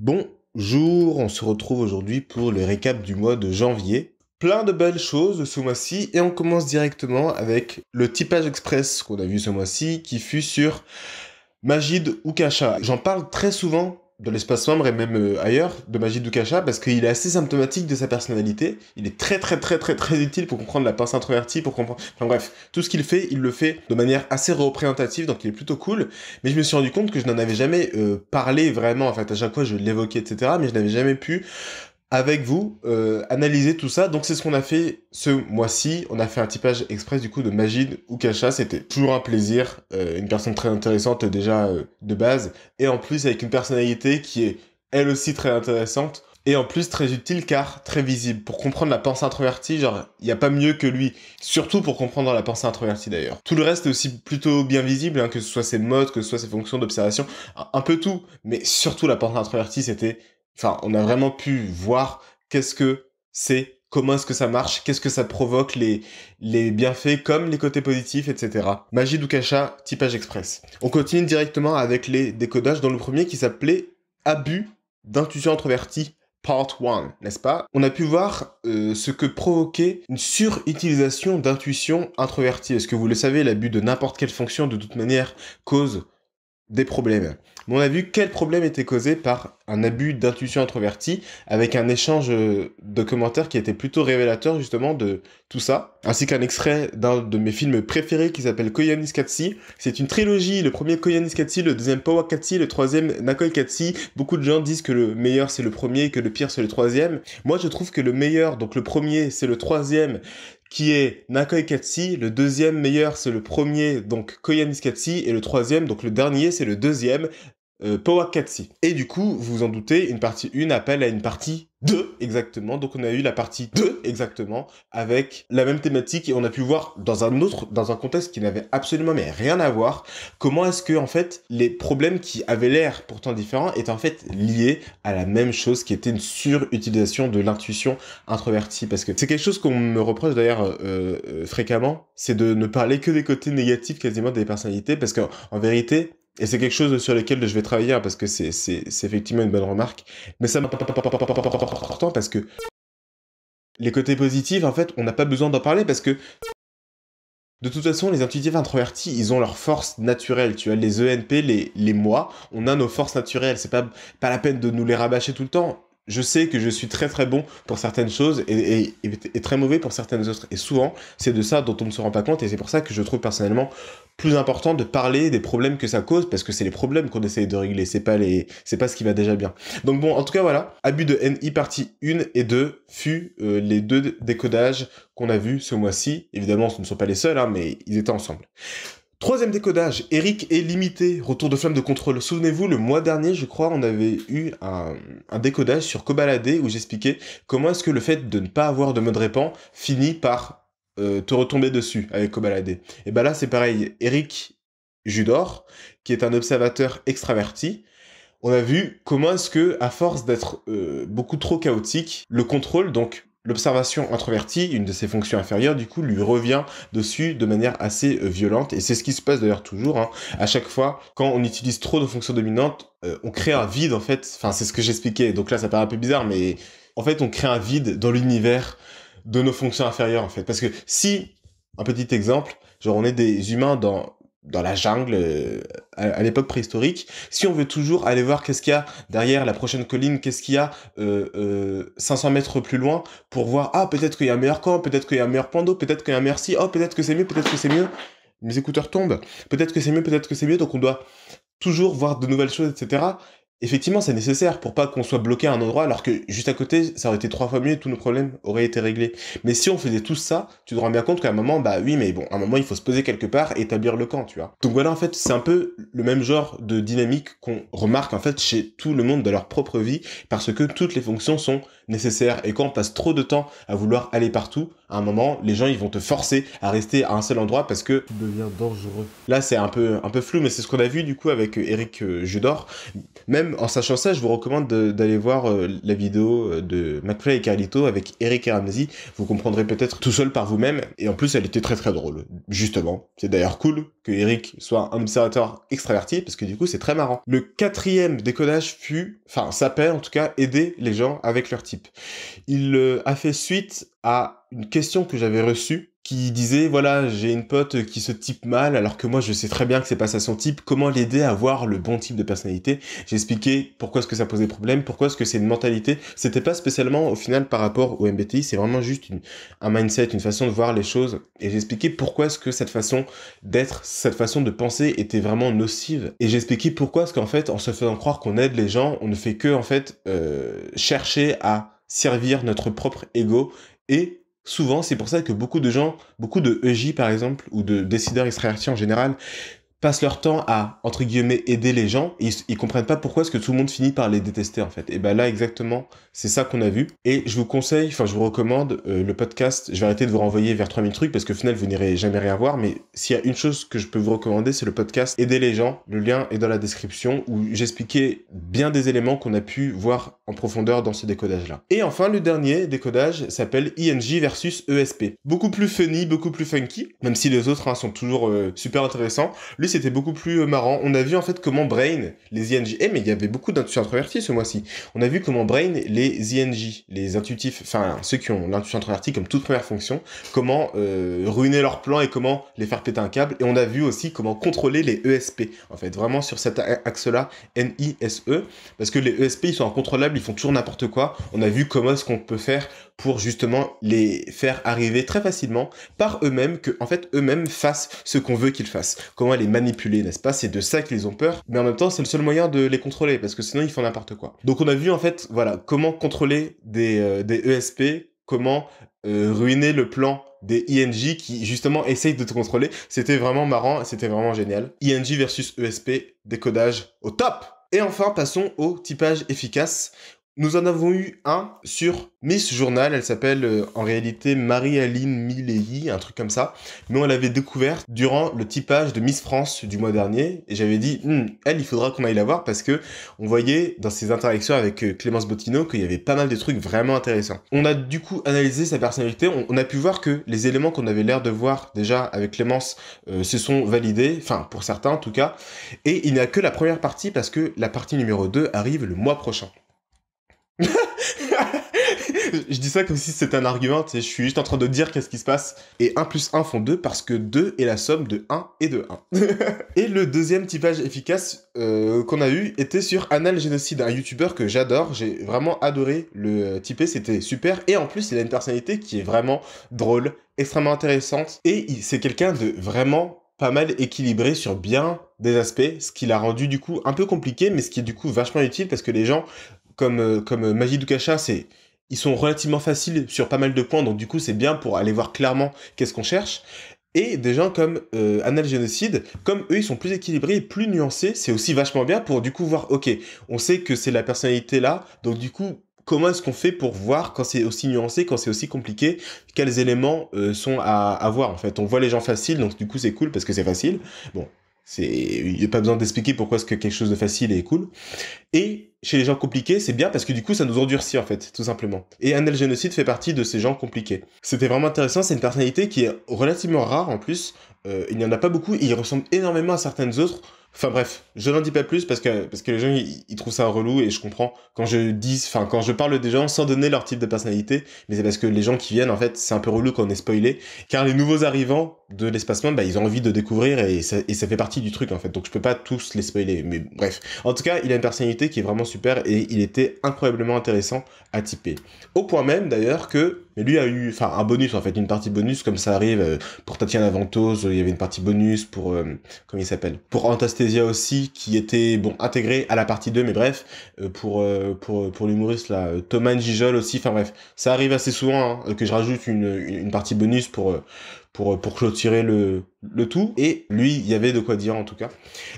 Bonjour, on se retrouve aujourd'hui pour le récap du mois de janvier. Plein de belles choses ce mois-ci et on commence directement avec le typage express qu'on a vu ce mois-ci qui fut sur Magid Ukacha. J'en parle très souvent de l'espace sombre et même euh, ailleurs, de Magie Dukasha, parce qu'il est assez symptomatique de sa personnalité. Il est très très très très très utile pour comprendre la pensée introvertie, pour comprendre... Enfin bref, tout ce qu'il fait, il le fait de manière assez représentative, donc il est plutôt cool. Mais je me suis rendu compte que je n'en avais jamais euh, parlé vraiment, en fait, à chaque fois je l'évoquais, etc., mais je n'avais jamais pu avec vous, euh, analyser tout ça. Donc c'est ce qu'on a fait ce mois-ci. On a fait un typage express du coup de Magid ou Kacha. C'était toujours un plaisir. Euh, une personne très intéressante déjà euh, de base. Et en plus avec une personnalité qui est elle aussi très intéressante. Et en plus très utile car très visible. Pour comprendre la pensée introvertie, genre, il n'y a pas mieux que lui. Surtout pour comprendre la pensée introvertie d'ailleurs. Tout le reste est aussi plutôt bien visible, hein, que ce soit ses modes, que ce soit ses fonctions d'observation, un peu tout. Mais surtout la pensée introvertie, c'était enfin, on a vraiment pu voir qu'est-ce que c'est, comment est-ce que ça marche, qu'est-ce que ça provoque, les, les bienfaits comme les côtés positifs, etc. Magie d'Ukasha, typage express. On continue directement avec les décodages dans le premier qui s'appelait Abus d'intuition introvertie. Part 1, n'est-ce pas On a pu voir euh, ce que provoquait une surutilisation d'intuition introvertie. Est-ce que vous le savez, l'abus de n'importe quelle fonction, de toute manière, cause des problèmes. on a vu quel problème était causé par un abus d'intuition introvertie avec un échange euh, de commentaires qui était plutôt révélateur justement de tout ça, ainsi qu'un extrait d'un de mes films préférés qui s'appelle Koyanis C'est une trilogie, le premier Koyanis le deuxième Powakatsi, le troisième Nakoi Katsi. Beaucoup de gens disent que le meilleur c'est le premier, que le pire c'est le troisième. Moi je trouve que le meilleur, donc le premier c'est le troisième, qui est Nakoi Katsi, le deuxième meilleur c'est le premier, donc Koyanis et le troisième, donc le dernier c'est le deuxième, euh, Powakatsi. Et du coup, vous vous en doutez, une partie 1 appelle à une partie 2 exactement. Donc on a eu la partie 2 exactement avec la même thématique et on a pu voir dans un autre dans un contexte qui n'avait absolument mais rien à voir comment est-ce que en fait les problèmes qui avaient l'air pourtant différents étaient en fait liés à la même chose qui était une surutilisation de l'intuition introvertie parce que c'est quelque chose qu'on me reproche d'ailleurs euh, euh, fréquemment, c'est de ne parler que des côtés négatifs quasiment des personnalités parce qu'en en vérité, et c'est quelque chose sur lequel je vais travailler parce que c'est effectivement une bonne remarque. Mais ça important parce que les côtés positifs, en fait, on n'a pas besoin d'en parler parce que de toute façon, les intuitifs introvertis, ils ont leurs forces naturelles. Tu vois, les ENP, les, les moi, on a nos forces naturelles. C'est pas, pas la peine de nous les rabâcher tout le temps je sais que je suis très très bon pour certaines choses et, très mauvais pour certaines autres. Et souvent, c'est de ça dont on ne se rend pas compte et c'est pour ça que je trouve personnellement plus important de parler des problèmes que ça cause parce que c'est les problèmes qu'on essaye de régler, c'est pas les c'est pas ce qui va déjà bien. Donc bon, en tout cas voilà, abus de NI partie 1 et 2 fut euh, les deux décodages qu'on a vus ce mois-ci. Évidemment, ce ne sont pas les seuls hein, mais ils étaient ensemble. Troisième décodage, Eric est limité, retour de flamme de contrôle. Souvenez-vous, le mois dernier, je crois, on avait eu un, décodage sur Cobaladé où j'expliquais comment est-ce que le fait de ne pas avoir de mode répand finit par euh, te retomber dessus avec Cobaladé. Et bah là, c'est pareil, Eric Judor, qui est un observateur extraverti, on a vu comment est-ce que, à force d'être euh, beaucoup trop chaotique, le contrôle, donc l'observation introvertie, une de ses fonctions inférieures, du coup, lui revient dessus de manière assez euh, violente. Et c'est ce qui se passe d'ailleurs toujours. Hein. À chaque fois, quand on utilise trop de fonctions dominantes, euh, on crée un vide, en fait. Enfin, c'est ce que j'expliquais. Donc là, ça paraît un peu bizarre, mais en fait, on crée un vide dans l'univers de nos fonctions inférieures, en fait. Parce que si, un petit exemple, genre on est des humains dans dans la jungle euh, à, l'époque préhistorique. Si on veut toujours aller voir qu'est-ce qu'il y a derrière la prochaine colline, qu'est-ce qu'il y a 500 euh, euh, mètres plus loin pour voir ah peut-être qu'il y a un meilleur camp, peut-être qu'il y a un meilleur point d'eau, peut-être qu'il y a un meilleur oh peut-être que c'est mieux, peut-être que c'est mieux. Mes écouteurs tombent. Peut-être que c'est mieux, peut-être que c'est mieux. Donc on doit toujours voir de nouvelles choses, etc effectivement, c'est nécessaire pour pas qu'on soit bloqué à un endroit, alors que juste à côté, ça aurait été trois fois mieux, tous nos problèmes auraient été réglés. Mais si on faisait tout ça, tu te rends bien compte qu'à un moment, bah oui, mais bon, à un moment, il faut se poser quelque part et établir le camp, tu vois. Donc voilà, en fait, c'est un peu le même genre de dynamique qu'on remarque, en fait, chez tout le monde dans leur propre vie, parce que toutes les fonctions sont nécessaires. Et quand on passe trop de temps à vouloir aller partout, à un moment, les gens ils vont te forcer à rester à un seul endroit parce que tu deviens dangereux. Là, c'est un peu un peu flou, mais c'est ce qu'on a vu du coup avec euh, Eric euh, Judor. Même en sachant ça, je vous recommande d'aller voir euh, la vidéo de McFly et Carlito avec Eric et Ramsey. Vous comprendrez peut-être tout seul par vous-même. Et en plus, elle était très très drôle. Justement, c'est d'ailleurs cool que Eric soit un observateur extraverti, parce que du coup, c'est très marrant. Le quatrième décodage fut, enfin, s'appelle en tout cas, aider les gens avec leur type. Il euh, a fait suite à une question que j'avais reçue qui disait voilà j'ai une pote qui se type mal alors que moi je sais très bien que c'est pas ça son type comment l'aider à avoir le bon type de personnalité j'ai expliqué pourquoi est-ce que ça posait problème pourquoi est-ce que c'est une mentalité c'était pas spécialement au final par rapport au MBTI c'est vraiment juste un mindset une façon de voir les choses et j'expliquais pourquoi est-ce que cette façon d'être cette façon de penser était vraiment nocive et j'expliquais pourquoi est-ce qu'en fait en se faisant croire qu'on aide les gens on ne fait que en fait euh, chercher à servir notre propre ego et Souvent, c'est pour ça que beaucoup de gens, beaucoup de EJ par exemple, ou de décideurs extravertis en général, passent leur temps à, entre guillemets, aider les gens, ils, comprennent pas pourquoi est-ce que tout le monde finit par les détester, en fait. Et ben là, exactement, c'est ça qu'on a vu. Et je vous conseille, enfin, je vous recommande euh, le podcast. Je vais arrêter de vous renvoyer vers 3000 trucs, parce que finalement, vous n'irez jamais rien voir, mais s'il y a une chose que je peux vous recommander, c'est le podcast Aider les gens. Le lien est dans la description, où j'expliquais bien des éléments qu'on a pu voir en profondeur dans ce décodage-là. Et enfin, le dernier décodage s'appelle ING versus ESP. Beaucoup plus funny, beaucoup plus funky, même si les autres hein, sont toujours euh, super intéressants. Lui, c'était beaucoup plus euh, marrant. On a vu en fait comment Brain, les ING, eh, mais il y avait beaucoup d'intuitions introverties ce mois-ci. On a vu comment Brain, les ING, les intuitifs, enfin ceux qui ont l'intuition introvertie comme toute première fonction, comment euh, ruiner leurs plans et comment les faire péter un câble. Et on a vu aussi comment contrôler les ESP. En fait, vraiment sur cet axe-là, i e parce que les ESP, ils sont incontrôlables, ils font toujours n'importe quoi. On a vu comment ce qu'on peut faire pour justement les faire arriver très facilement par eux-mêmes, que en fait eux-mêmes fassent ce qu'on veut qu'ils fassent. Comment les manipuler manipuler, n'est-ce pas C'est de ça qu'ils ont peur. Mais en même temps, c'est le seul moyen de les contrôler parce que sinon ils font n'importe quoi. Donc on a vu en fait, voilà, comment contrôler des, euh, ESP, e comment euh, ruiner le plan des ING qui justement essayent de te contrôler. C'était vraiment marrant, c'était vraiment génial. ING versus ESP, décodage au top et enfin, passons au typage efficace. Nous en avons eu un sur Miss Journal, elle s'appelle euh, en réalité Marie-Aline Milley, un truc comme ça, mais on l'avait découverte durant le typage de Miss France du mois dernier, et j'avais dit, hmm, elle, il faudra qu'on aille la voir, parce que on voyait dans ses interactions avec euh, Clémence Bottineau qu'il y avait pas mal de trucs vraiment intéressants. On a du coup analysé sa personnalité, on, a pu voir que les éléments qu'on avait l'air de voir déjà avec Clémence euh, se sont validés, enfin pour certains en tout cas, et il n'y a que la première partie, parce que la partie numéro 2 arrive le mois prochain. je dis ça comme si c'était un argument, je suis juste en train de dire qu'est-ce qui se passe. Et 1 plus 1 font 2 parce que 2 est la somme de 1 et de 1. et le deuxième typage efficace euh, qu'on a eu était sur Anal Génocide, un youtubeur que j'adore, j'ai vraiment adoré le typer, c'était super. Et en plus, il a une personnalité qui est vraiment drôle, extrêmement intéressante. Et c'est quelqu'un de vraiment pas mal équilibré sur bien des aspects, ce qui l'a rendu du coup un peu compliqué, mais ce qui est du coup vachement utile parce que les gens comme, euh, comme euh, Magie c'est ils sont relativement faciles sur pas mal de points, donc du coup c'est bien pour aller voir clairement qu'est-ce qu'on cherche. Et des gens comme euh, Anal Genocide, comme eux ils sont plus équilibrés plus nuancés, c'est aussi vachement bien pour du coup voir, ok, on sait que c'est la personnalité là, donc du coup comment est-ce qu'on fait pour voir quand c'est aussi nuancé, quand c'est aussi compliqué, quels éléments euh, sont à, avoir en fait. On voit les gens faciles, donc du coup c'est cool parce que c'est facile. Bon, c'est, il n'y a pas besoin d'expliquer pourquoi est-ce que quelque chose de facile est cool. Et chez les gens compliqués, c'est bien parce que du coup, ça nous endurcit en fait, tout simplement. Et Annel Génocide fait partie de ces gens compliqués. C'était vraiment intéressant, c'est une personnalité qui est relativement rare en plus. Euh, il n'y en a pas beaucoup il ressemble énormément à certaines autres Enfin bref, je n'en dis pas plus parce que parce que les gens ils, trouvent ça relou et je comprends quand je dis enfin quand je parle des gens sans donner leur type de personnalité, mais c'est parce que les gens qui viennent en fait, c'est un peu relou qu'on est spoilé car les nouveaux arrivants de l'espacement, bah ils ont envie de découvrir et ça, fait partie du truc en fait. Donc je peux pas tous les spoiler mais bref. En tout cas, il a une personnalité qui est vraiment super et il était incroyablement intéressant à typer. Au point même d'ailleurs que mais lui a eu, enfin, un bonus en fait, une partie bonus comme ça arrive euh, pour Tatiana Ventose. Euh, il y avait une partie bonus pour euh, comment il s'appelle, pour Anastasia aussi, qui était bon intégrée à la partie 2, mais bref, euh, pour pour pour l'humoriste là, Thomas Gijol aussi. Enfin bref, ça arrive assez souvent hein, que je rajoute une, une partie bonus pour pour, euh, pour clôturer le, le tout. Et lui, il y avait de quoi dire en tout cas.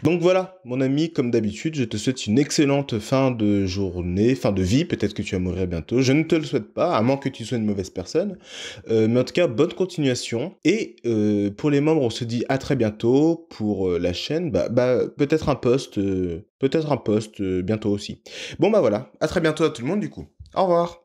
Donc voilà, mon ami, comme d'habitude, je te souhaite une excellente fin de journée, fin de vie. Peut-être que tu vas mourir bientôt. Je ne te le souhaite pas, à moins que tu sois une mauvaise personne. Euh, mais en tout cas, bonne continuation. Et euh, pour les membres, on se dit à très bientôt. Pour la chaîne, bah, bah peut-être un poste, peut-être un poste bientôt aussi. Bon bah voilà, à très bientôt à tout le monde du coup. Au revoir.